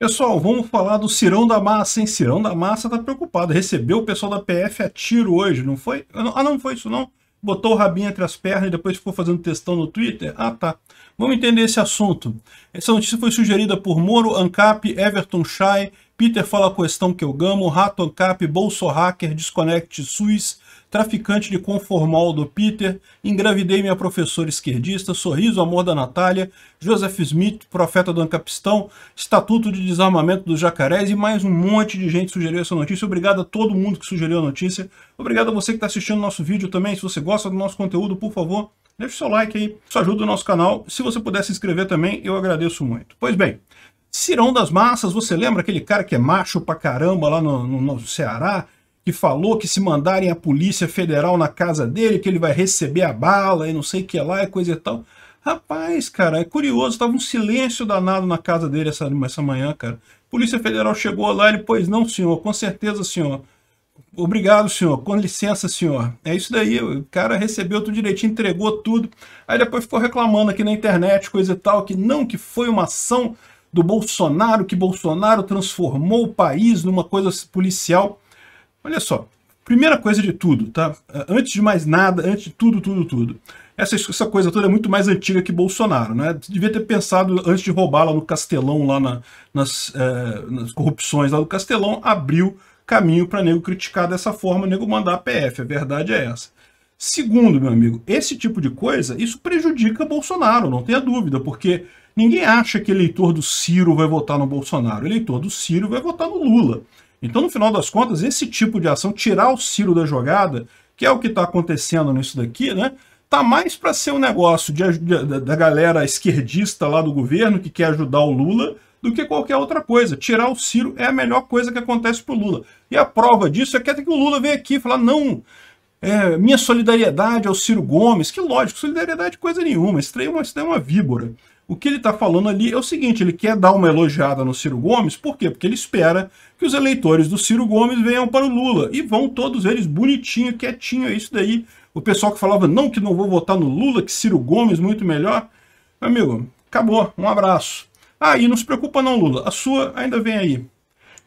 Pessoal, vamos falar do Cirão da Massa, hein? Cirão da Massa tá preocupado. Recebeu o pessoal da PF a tiro hoje, não foi? Ah, não foi isso não? Botou o rabinho entre as pernas e depois ficou fazendo testão no Twitter? Ah, tá. Vamos entender esse assunto. Essa notícia foi sugerida por Moro, Ancap, Everton Shai, Peter Fala Questão Que Eu Gamo, Rato Ancap, Bolso Hacker, Desconect SUS, traficante de conformol do Peter, engravidei minha professora esquerdista, sorriso, amor da Natália, Joseph Smith, profeta do Ancapistão, estatuto de desarmamento dos jacarés e mais um monte de gente sugeriu essa notícia. Obrigado a todo mundo que sugeriu a notícia. Obrigado a você que está assistindo nosso vídeo também. Se você gosta do nosso conteúdo, por favor, deixe seu like aí. Isso ajuda o nosso canal. Se você puder se inscrever também, eu agradeço muito. Pois bem, Cirão das Massas, você lembra aquele cara que é macho pra caramba lá no, no, no Ceará? que falou que se mandarem a Polícia Federal na casa dele, que ele vai receber a bala e não sei o que lá, é coisa e tal. Rapaz, cara, é curioso, tava um silêncio danado na casa dele essa, essa manhã, cara. Polícia Federal chegou lá, ele, pois não, senhor, com certeza, senhor. Obrigado, senhor. Com licença, senhor. É isso daí. O cara recebeu tudo direitinho, entregou tudo. Aí depois ficou reclamando aqui na internet, coisa e tal, que não, que foi uma ação do Bolsonaro, que Bolsonaro transformou o país numa coisa policial. Olha só, primeira coisa de tudo, tá? Antes de mais nada, antes de tudo, tudo, tudo. Essa, essa coisa toda é muito mais antiga que Bolsonaro, né? Você devia ter pensado antes de roubar lá no Castelão, lá na, nas, é, nas corrupções lá do Castelão, abriu caminho para nego criticar dessa forma, nego mandar a PF, a verdade é essa. Segundo, meu amigo, esse tipo de coisa, isso prejudica Bolsonaro, não tenha dúvida, porque ninguém acha que eleitor do Ciro vai votar no Bolsonaro, eleitor do Ciro vai votar no Lula. Então, no final das contas, esse tipo de ação, tirar o Ciro da jogada, que é o que está acontecendo nisso daqui, né? Tá mais para ser um negócio de, de, da galera esquerdista lá do governo que quer ajudar o Lula do que qualquer outra coisa. Tirar o Ciro é a melhor coisa que acontece para o Lula. E a prova disso é que até que o Lula veio aqui falar, não, é, minha solidariedade ao Ciro Gomes, que lógico, solidariedade é coisa nenhuma, Esse daí isso daí é uma víbora. O que ele está falando ali é o seguinte, ele quer dar uma elogiada no Ciro Gomes, por quê? Porque ele espera que os eleitores do Ciro Gomes venham para o Lula, e vão todos eles bonitinho, quietinho, é isso daí. O pessoal que falava, não, que não vou votar no Lula, que Ciro Gomes muito melhor. Amigo, acabou, um abraço. Ah, e não se preocupa não, Lula, a sua ainda vem aí.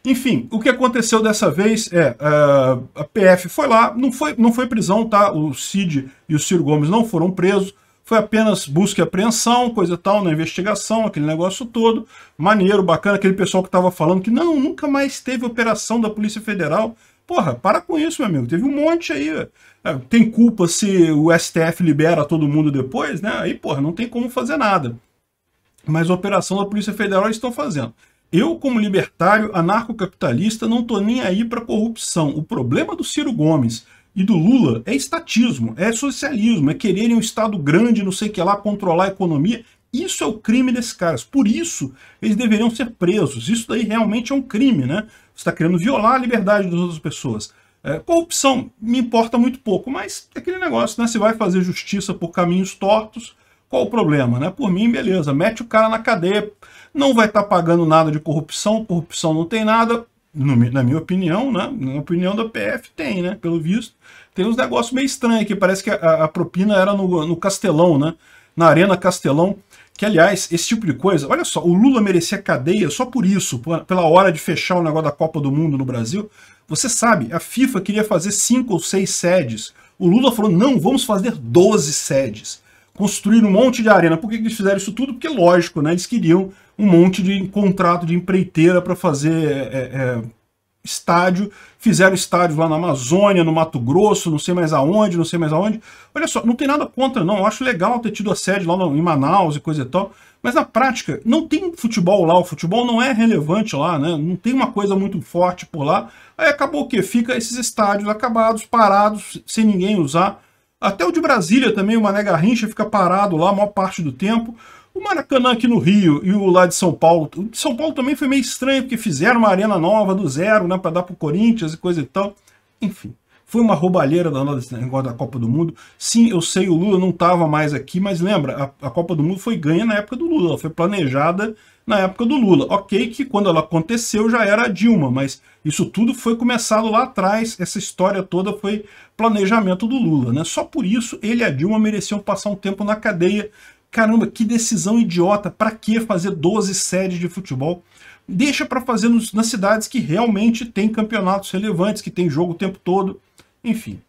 Enfim, o que aconteceu dessa vez é, ah, a PF foi lá, não foi, não foi prisão, tá? O Cid e o Ciro Gomes não foram presos, foi apenas busca e apreensão, coisa e tal, na investigação, aquele negócio todo. Maneiro, bacana, aquele pessoal que estava falando que não, nunca mais teve operação da Polícia Federal. Porra, para com isso, meu amigo. Teve um monte aí. É, tem culpa se o STF libera todo mundo depois, né? Aí, porra, não tem como fazer nada. Mas a operação da Polícia Federal eles estão fazendo. Eu, como libertário anarcocapitalista, não tô nem aí para corrupção. O problema do Ciro Gomes e do Lula é estatismo, é socialismo, é quererem um Estado grande, não sei o que lá, controlar a economia. Isso é o crime desses caras. Por isso, eles deveriam ser presos. Isso daí realmente é um crime, né? Você está querendo violar a liberdade das outras pessoas. É, corrupção me importa muito pouco, mas é aquele negócio, né? Se vai fazer justiça por caminhos tortos, qual o problema, né? Por mim, beleza, mete o cara na cadeia, não vai estar tá pagando nada de corrupção, corrupção não tem nada, no, na minha opinião, né? Na opinião da PF tem, né? Pelo visto, tem uns negócios meio estranhos que parece que a, a propina era no, no Castelão, né? Na Arena Castelão. Que, aliás, esse tipo de coisa, olha só, o Lula merecia cadeia só por isso, pela hora de fechar o negócio da Copa do Mundo no Brasil. Você sabe, a FIFA queria fazer cinco ou seis sedes. O Lula falou, não, vamos fazer 12 sedes construíram um monte de arena. Por que, que eles fizeram isso tudo? Porque, lógico, né, eles queriam um monte de contrato de empreiteira para fazer é, é, é, estádio. Fizeram estádio lá na Amazônia, no Mato Grosso, não sei mais aonde, não sei mais aonde. Olha só, não tem nada contra, não. Eu acho legal ter tido a sede lá no, em Manaus e coisa e tal. Mas na prática, não tem futebol lá. O futebol não é relevante lá, né? Não tem uma coisa muito forte por lá. Aí acabou o quê? Fica esses estádios acabados, parados, sem ninguém usar até o de Brasília também, o Mané Garrincha fica parado lá a maior parte do tempo. O Maracanã aqui no Rio e o lá de São Paulo. O de São Paulo também foi meio estranho, porque fizeram uma arena nova do zero, né, para dar para o Corinthians e coisa e tal. Enfim. Foi uma roubalheira da negócio da Copa do Mundo. Sim, eu sei, o Lula não estava mais aqui, mas lembra, a, a, Copa do Mundo foi ganha na época do Lula, ela foi planejada na época do Lula. Ok que quando ela aconteceu já era a Dilma, mas isso tudo foi começado lá atrás, essa história toda foi planejamento do Lula. né? Só por isso ele e a Dilma mereciam passar um tempo na cadeia. Caramba, que decisão idiota, para que fazer 12 sedes de futebol? Deixa para fazer nos, nas cidades que realmente tem campeonatos relevantes, que tem jogo o tempo todo enfim.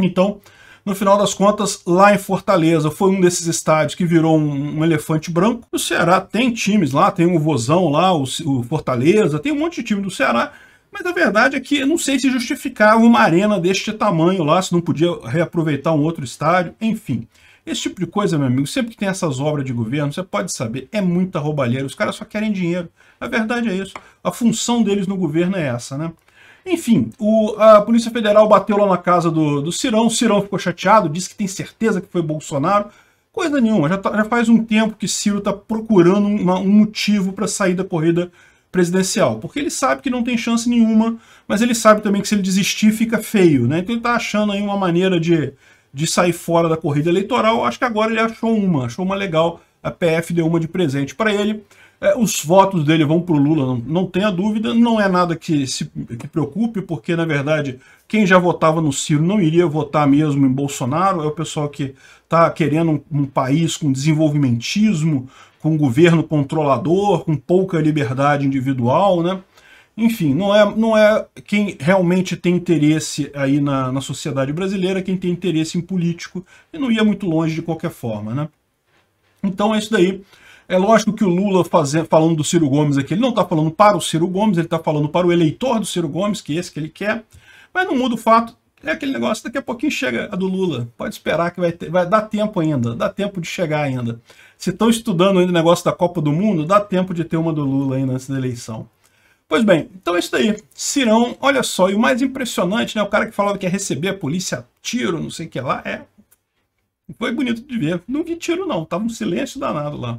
Então, no final das contas, lá em Fortaleza, foi um desses estádios que virou um, um, elefante branco. O Ceará tem times lá, tem o Vozão lá, o, o, Fortaleza, tem um monte de time do Ceará. Mas a verdade é que eu não sei se justificava uma arena deste tamanho lá, se não podia reaproveitar um outro estádio, enfim. Esse tipo de coisa, meu amigo, sempre que tem essas obras de governo, você pode saber, é muita roubalheira, os caras só querem dinheiro. A verdade é isso. A função deles no governo é essa, né? Enfim, o, a Polícia Federal bateu lá na casa do, do Cirão, o Cirão ficou chateado, disse que tem certeza que foi Bolsonaro. Coisa nenhuma, já, tá, já faz um tempo que Ciro está procurando uma, um motivo para sair da corrida presidencial, porque ele sabe que não tem chance nenhuma, mas ele sabe também que se ele desistir fica feio, né? Então ele está achando aí uma maneira de, de sair fora da corrida eleitoral. Acho que agora ele achou uma, achou uma legal. A PF deu uma de presente para ele. É, os votos dele vão para o Lula, não, não tenha dúvida. Não é nada que se que preocupe, porque, na verdade, quem já votava no Ciro não iria votar mesmo em Bolsonaro. É o pessoal que está querendo um, um, país com desenvolvimentismo, com governo controlador, com pouca liberdade individual, né? Enfim, não é, não é quem realmente tem interesse aí na, na sociedade brasileira, quem tem interesse em político, e não ia muito longe de qualquer forma, né? Então é isso daí. É lógico que o Lula fazer, falando do Ciro Gomes aqui, ele não está falando para o Ciro Gomes, ele está falando para o eleitor do Ciro Gomes, que é esse que ele quer. Mas não muda o fato, é aquele negócio, daqui a pouquinho chega a do Lula. Pode esperar que vai, ter, vai dar tempo ainda, dá tempo de chegar ainda. Se estão estudando ainda o negócio da Copa do Mundo, dá tempo de ter uma do Lula ainda antes da eleição. Pois bem, então é isso daí. Cirão, olha só, e o mais impressionante, né? O cara que falava que ia receber a polícia a tiro, não sei o que lá, é. Foi bonito de ver. Não vi tiro, não. Tava um silêncio danado lá.